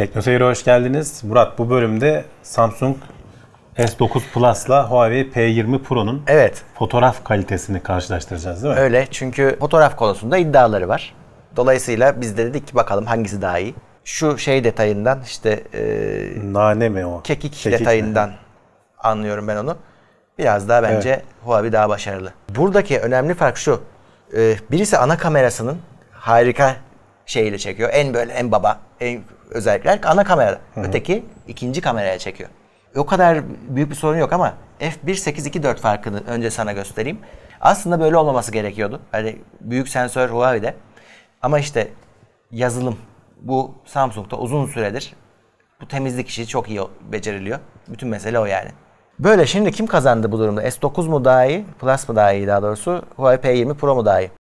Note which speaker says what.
Speaker 1: TeknoSeyir'e hoş geldiniz. Murat bu bölümde Samsung S9 Plus'la Huawei P20 Pro'nun evet. fotoğraf kalitesini karşılaştıracağız
Speaker 2: değil mi? Öyle çünkü fotoğraf konusunda iddiaları var. Dolayısıyla biz de dedik ki bakalım hangisi daha iyi. Şu şey detayından işte e, nane mi o? Kekik, kekik detayından mi? anlıyorum ben onu. Biraz daha bence evet. Huawei daha başarılı. Buradaki önemli fark şu. E, birisi ana kamerasının harika şeyle çekiyor. En böyle en baba, en özellikler ana kamerada Hı-hı. Öteki ikinci kameraya çekiyor. O kadar büyük bir sorun yok ama f1.8.2.4 farkını önce sana göstereyim. Aslında böyle olmaması gerekiyordu. Hani büyük sensör Huawei'de. Ama işte yazılım bu Samsung'da uzun süredir bu temizlik işi çok iyi beceriliyor. Bütün mesele o yani. Böyle şimdi kim kazandı bu durumda? S9 mu daha iyi? Plus mu daha iyi daha doğrusu? Huawei P20 Pro mu daha iyi?